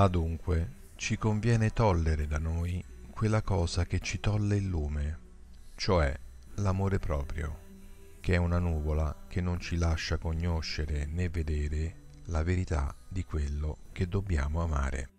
Adunque ci conviene tollere da noi quella cosa che ci tolle il lume, cioè l'amore proprio, che è una nuvola che non ci lascia conoscere né vedere la verità di quello che dobbiamo amare.